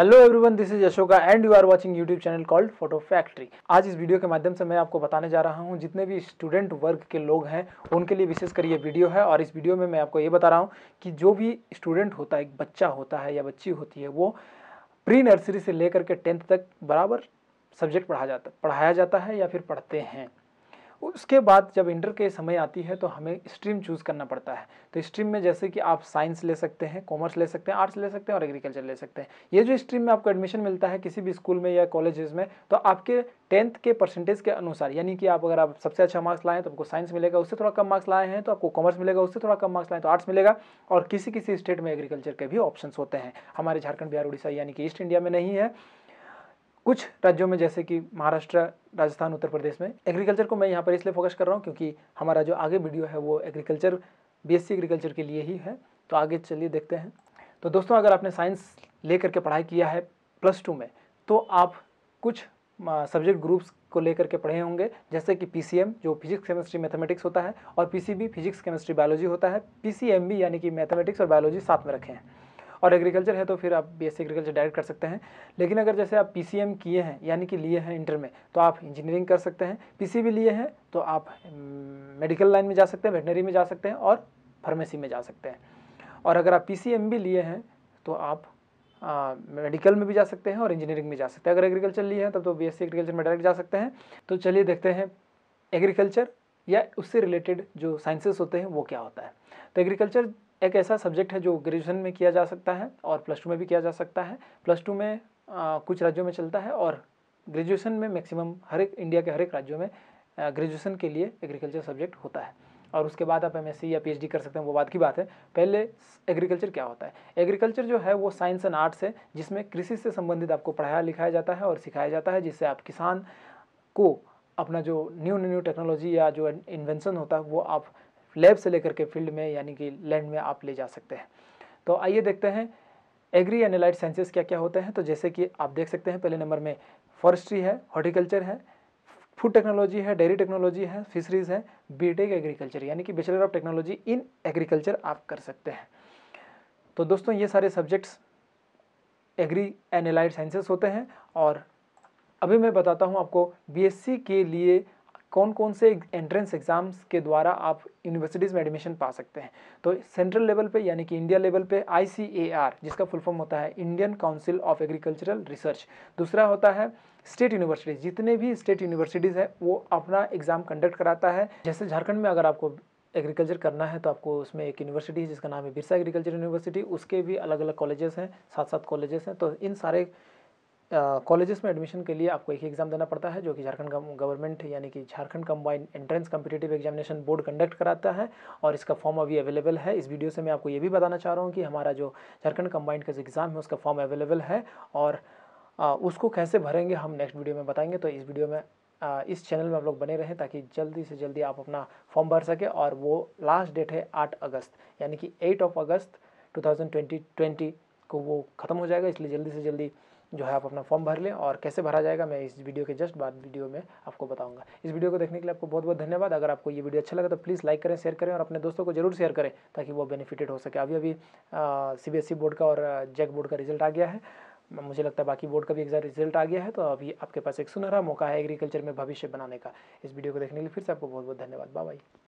hello everyone this is Ashoka and you are watching YouTube channel called photo factory आज इस video के माध्यम से मैं आपको बताने जा रहा हूं जितने भी स्टूडेंट वर्ग के लोग हैं उनके लिए विशेषकर ये वीडियो है और इस वीडियो में मैं आपको ये बता रहा हूं कि जो भी स्टूडेंट होता है एक बच्चा होता है या बच्ची होती है वो प्री नर्सरी से लेकर के टेंथ तक बराबर सब्जेक्ट पढ़ा जाता पढ़ाया जाता है या फिर पढ़ते हैं उसके बाद जब इंटर के समय आती है तो हमें स्ट्रीम चूज़ करना पड़ता है तो स्ट्रीम में जैसे कि आप साइंस ले सकते हैं कॉमर्स ले सकते हैं आर्ट्स ले सकते हैं और एग्रीकल्चर ले सकते हैं ये जो स्ट्रीम में आपको एडमिशन मिलता है किसी भी स्कूल में या कॉलेजेस में तो आपके टेंथ के परसेंटेज के अनुसार यानी कि आप अगर आप सबसे अच्छा मार्क्स लाएँ तो आपको साइंस मिलेगा उससे थोड़ा कम मार्क्स लाए हैं तो आपको कॉमर्स मिलेगा उससे थोड़ा कम मार्क्स लाएँ तो आर्ट्स मिलेगा और किसी किसी स्टेट में एग्रीकल्चर के भी ऑप्शन होते हैं हमारे झारखंड बिहार उड़ीसा यानी कि ईस्ट इंडिया में नहीं है कुछ राज्यों में जैसे कि महाराष्ट्र राजस्थान उत्तर प्रदेश में एग्रीकल्चर को मैं यहाँ पर इसलिए फोकस कर रहा हूँ क्योंकि हमारा जो आगे वीडियो है वो एग्रीकल्चर बीएससी एग्रीकल्चर के लिए ही है तो आगे चलिए देखते हैं तो दोस्तों अगर आपने साइंस ले करके पढ़ाई किया है प्लस टू में तो आप कुछ सब्जेक्ट ग्रुप्स को लेकर के पढ़े होंगे जैसे कि पी जो फिजिक्स केमिस्ट्री मैथमेटिक्स होता है और पी फिजिक्स केमिस्ट्री बायोलॉजी होता है पी यानी कि मैथमेटिक्स और बायोलॉजी साथ में रखे हैं और एग्रीकल्चर है तो फिर आप बी एस एग्रीकल्चर डायरेक्ट कर सकते हैं लेकिन अगर जैसे आप पी किए हैं यानी कि लिए हैं इंटर में तो आप इंजीनियरिंग कर सकते हैं पी भी लिए हैं तो आप मेडिकल लाइन में जा सकते हैं वेटनरी में जा सकते हैं और फार्मेसी में जा सकते हैं और अगर आप पी भी लिए हैं तो आप मेडिकल में भी जा सकते हैं और इंजीनियरिंग में जा सकते हैं अगर एग्रीकल्चर लिए हैं तब तो बी एग्रीकल्चर में डायरेक्ट जा सकते हैं तो चलिए देखते हैं एग्रीकल्चर या उससे रिलेटेड जो साइंसेस होते हैं वो क्या होता है तो एग्रीकल्चर एक ऐसा सब्जेक्ट है जो ग्रेजुएशन में किया जा सकता है और प्लस टू में भी किया जा सकता है प्लस टू में आ, कुछ राज्यों में चलता है और ग्रेजुएशन में मैक्सिमम हर एक इंडिया के हर एक राज्यों में ग्रेजुएशन के लिए एग्रीकल्चर सब्जेक्ट होता है और उसके बाद आप एम या पी कर सकते हैं वो बात की बात है पहले एग्रीकल्चर क्या होता है एग्रीकल्चर जो है वो साइंस एंड आर्ट्स है जिसमें कृषि से संबंधित आपको पढ़ाया लिखाया जाता है और सिखाया जाता है जिससे आप किसान को अपना जो न्यू न्यू टेक्नोलॉजी या जो इन्वेंशन होता है वो आप लैब से लेकर के फील्ड में यानी कि लैंड में आप ले जा सकते हैं तो आइए देखते हैं एग्री एनालाइट साइंसेज क्या क्या होते हैं तो जैसे कि आप देख सकते हैं पहले नंबर में फॉरेस्ट्री है हॉर्टिकल्चर है फूड टेक्नोलॉजी है डेयरी टेक्नोलॉजी है फिशरीज है बीटेक एग्रीकल्चर यानी कि bachelor of technology in agriculture आप कर सकते हैं तो दोस्तों ये सारे सब्जेक्ट्स एग्री एनालाइट साइंसेस होते हैं और अभी मैं बताता हूँ आपको बीएससी के लिए कौन कौन से एंट्रेंस एग्ज़ाम्स के द्वारा आप यूनिवर्सिटीज़ में एडमिशन पा सकते हैं तो सेंट्रल लेवल पे यानी कि इंडिया लेवल पे आई जिसका फुल फॉर्म होता है Indian council of agricultural research दूसरा होता है स्टेट यूनिवर्सिटीज़ जितने भी स्टेट यूनिवर्सिटीज़ हैं वो अपना एग्ज़ाम कंडक्ट कराता है जैसे झारखंड में अगर आपको एग्रीकल्चर करना है तो आपको उसमें एक यूनिवर्सिटी है जिसका नाम है बिरसा एग्रीकल्चर यूनिवर्सिटी उसके भी अलग अलग कॉलेजेस हैं सात सात कॉलेजेस हैं तो इन सारे कॉलेजेस में एडमिशन के लिए आपको एक ही एग्ज़ाम देना पड़ता है जो कि झारखंड गवर्नमेंट यानी कि Jharkhand combined entrance competitive examination board conduct कराता है और इसका फॉर्म अभी अवेलेबल है इस वीडियो से मैं आपको ये भी बताना चाह रहा हूँ कि हमारा जो झारखंड कंबाइंड का एग्ज़ाम है उसका फॉर्म अवेलेबल है और आ, उसको कैसे भरेंगे हम नेक्स्ट वीडियो में बताएंगे तो इस वीडियो में आ, इस चैनल में आप लोग बने रहें ताकि जल्दी से जल्दी आप अपना फॉर्म भर सकें और वो लास्ट डेट है आठ अगस्त यानी कि एट ऑफ अगस्त टू को वो ख़त्म हो जाएगा इसलिए जल्दी से जल्दी जो है आप अपना फॉर्म भर लें और कैसे भरा जाएगा मैं इस वीडियो के जस्ट बाद वीडियो में आपको बताऊंगा इस वीडियो को देखने के लिए आपको बहुत बहुत धन्यवाद अगर आपको ये वीडियो अच्छा लगा तो प्लीज़ लाइक करें शेयर करें और अपने दोस्तों को जरूर शेयर करें ताकि वो बेनिफिटेड हो सके अभी अभी सी बोर्ड का और जैक बोर्ड का रिजल्ट आ गया है मुझे लगता है बाकी बोर्ड का भी एग्जाम रिजल्ट आ गया है तो अभी आपके पास एक सुनहरा मौका है एग्रीकल्चर में भविष्य बनाने का इस वीडियो को देखने के लिए फिर से आपको बहुत बहुत धन्यवाद बाबाई